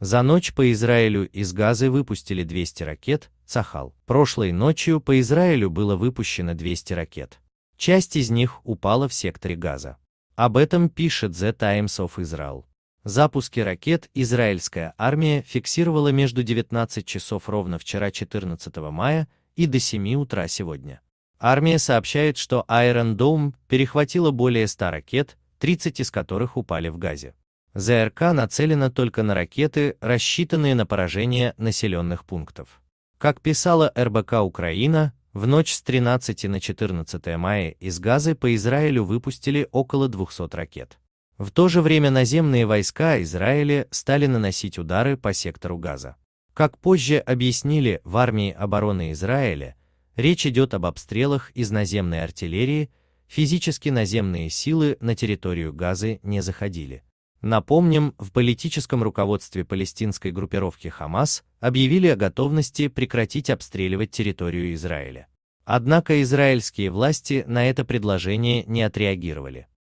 За ночь по Израилю из Газы выпустили 200 ракет «Цахал». Прошлой ночью по Израилю было выпущено 200 ракет. Часть из них упала в секторе Газа. Об этом пишет The Times of Israel. Запуски ракет израильская армия фиксировала между 19 часов ровно вчера 14 мая и до 7 утра сегодня. Армия сообщает, что Iron Dome перехватила более 100 ракет, 30 из которых упали в Газе. ЗРК нацелена только на ракеты, рассчитанные на поражение населенных пунктов. Как писала РБК Украина, в ночь с 13 на 14 мая из Газы по Израилю выпустили около 200 ракет. В то же время наземные войска Израиля стали наносить удары по сектору Газа. Как позже объяснили в армии обороны Израиля, речь идет об обстрелах из наземной артиллерии, физически наземные силы на территорию Газы не заходили. Напомним, в политическом руководстве палестинской группировки Хамас объявили о готовности прекратить обстреливать территорию Израиля. Однако израильские власти на это предложение не отреагировали.